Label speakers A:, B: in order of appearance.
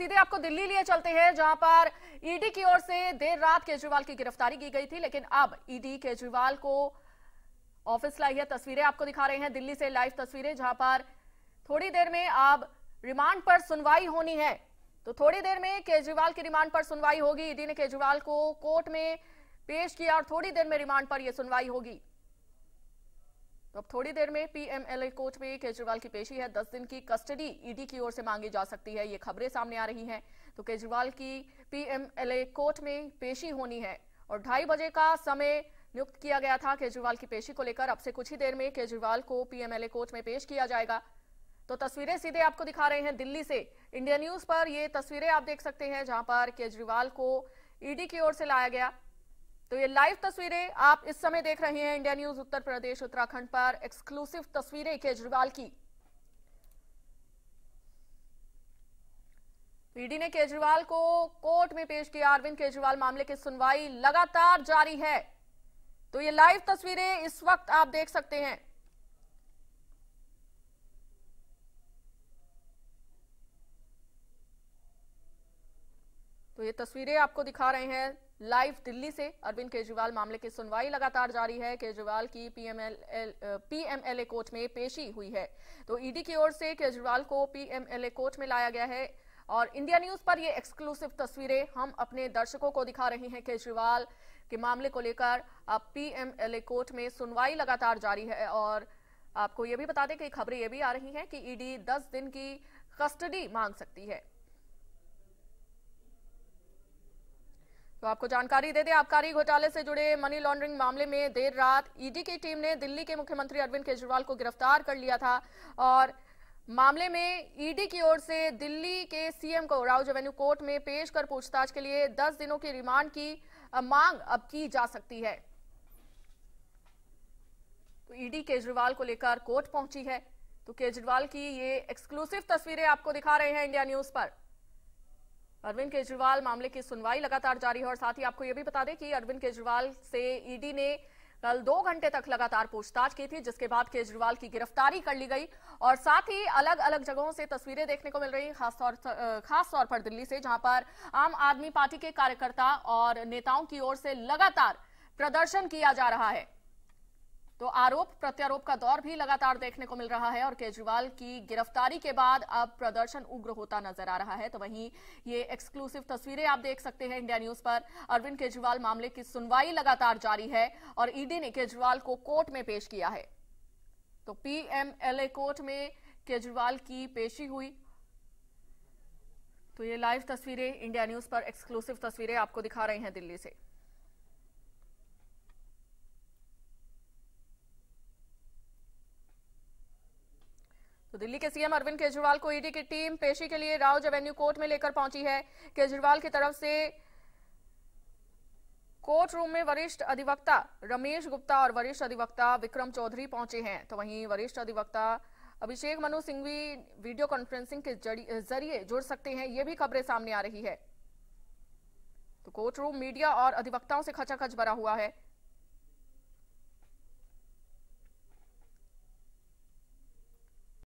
A: सीधे आपको दिल्ली लिए चलते हैं जहां पर ईडी की ओर से देर रात केजरीवाल की गिरफ्तारी की गई थी लेकिन अब ईडी केजरीवाल को ऑफिस लाई है तस्वीरें आपको दिखा रहे हैं दिल्ली से लाइव तस्वीरें जहां पर थोड़ी देर में अब रिमांड पर सुनवाई होनी है तो थोड़ी देर में केजरीवाल की रिमांड पर सुनवाई होगी ईडी ने केजरीवाल को कोर्ट में पेश किया और थोड़ी देर में रिमांड पर यह सुनवाई होगी तो अब थोड़ी देर में पीएमएलए कोर्ट में केजरीवाल की पेशी है दस दिन की कस्टडी ईडी की ओर से मांगी जा सकती है ये खबरें सामने आ रही हैं तो केजरीवाल की पीएमएलए कोर्ट में पेशी होनी है और ढाई बजे का समय नियुक्त किया गया था केजरीवाल की पेशी को लेकर अब से कुछ ही देर में केजरीवाल को पीएमएलए कोर्ट में पेश किया जाएगा तो तस्वीरें सीधे आपको दिखा रहे हैं दिल्ली से इंडिया न्यूज पर ये तस्वीरें आप देख सकते हैं जहां पर केजरीवाल को ईडी की ओर से लाया गया तो ये लाइव तस्वीरें आप इस समय देख रहे हैं इंडिया न्यूज उत्तर प्रदेश उत्तराखंड पर एक्सक्लूसिव तस्वीरें केजरीवाल की ईडी ने केजरीवाल को कोर्ट में पेश किया अरविंद केजरीवाल मामले की के सुनवाई लगातार जारी है तो ये लाइव तस्वीरें इस वक्त आप देख सकते हैं तो ये तस्वीरें आपको दिखा रहे हैं लाइव दिल्ली से अरविंद केजरीवाल मामले की सुनवाई लगातार जारी है केजरीवाल की पीएमएल पीएमएलए कोर्ट में पेशी हुई है तो ईडी e की ओर से केजरीवाल को पीएमएलए कोर्ट में लाया गया है और इंडिया न्यूज पर ये एक्सक्लूसिव तस्वीरें हम अपने दर्शकों को दिखा रहे हैं केजरीवाल के मामले को लेकर अब पीएमएलए कोर्ट में सुनवाई लगातार जारी है और आपको ये भी बता दें कि खबरें ये भी आ रही हैं कि ईडी e 10 दिन की कस्टडी मांग सकती है तो आपको जानकारी दे दें आबकारी घोटाले से जुड़े मनी लॉन्ड्रिंग मामले में देर रात ईडी e की टीम ने दिल्ली के मुख्यमंत्री अरविंद केजरीवाल को गिरफ्तार कर लिया था और मामले में ईडी e की ओर से दिल्ली के सीएम को राउज एवेन्यू कोर्ट में पेश कर पूछताछ के लिए 10 दिनों के रिमांड की मांग अब की जा सकती है तो ईडी e केजरीवाल को लेकर कोर्ट पहुंची है तो केजरीवाल की ये एक्सक्लूसिव तस्वीरें आपको दिखा रहे हैं इंडिया न्यूज पर अरविंद केजरीवाल मामले की सुनवाई लगातार जारी है और साथ ही आपको यह भी बता दें कि अरविंद केजरीवाल से ईडी ने कल दो घंटे तक लगातार पूछताछ की थी जिसके बाद केजरीवाल की गिरफ्तारी कर ली गई और साथ ही अलग अलग जगहों से तस्वीरें देखने को मिल रही खासतौर खास तौर पर दिल्ली से जहां पर आम आदमी पार्टी के कार्यकर्ता और नेताओं की ओर से लगातार प्रदर्शन किया जा रहा है तो आरोप प्रत्यारोप का दौर भी लगातार देखने को मिल रहा है और केजरीवाल की गिरफ्तारी के बाद अब प्रदर्शन उग्र होता नजर आ रहा है तो वहीं ये एक्सक्लूसिव तस्वीरें आप देख सकते हैं इंडिया न्यूज पर अरविंद केजरीवाल मामले की सुनवाई लगातार जारी है और ईडी ने केजरीवाल को कोर्ट में पेश किया है तो पीएमएलए कोर्ट में केजरीवाल की पेशी हुई तो ये लाइव तस्वीरें इंडिया न्यूज पर एक्सक्लूसिव तस्वीरें आपको दिखा रहे हैं दिल्ली से दिल्ली के सीएम अरविंद केजरीवाल को ईडी की टीम पेशी के लिए राउज एवेन्यू कोर्ट में लेकर पहुंची है केजरीवाल की तरफ से कोर्ट रूम में वरिष्ठ अधिवक्ता रमेश गुप्ता और वरिष्ठ अधिवक्ता विक्रम चौधरी पहुंचे हैं तो वहीं वरिष्ठ अधिवक्ता अभिषेक मनु सिंघवी वीडियो कॉन्फ्रेंसिंग के जरिए जुड़ सकते हैं ये भी खबरें सामने आ रही है तो कोर्ट रूम मीडिया और अधिवक्ताओं से खचाखच भरा हुआ है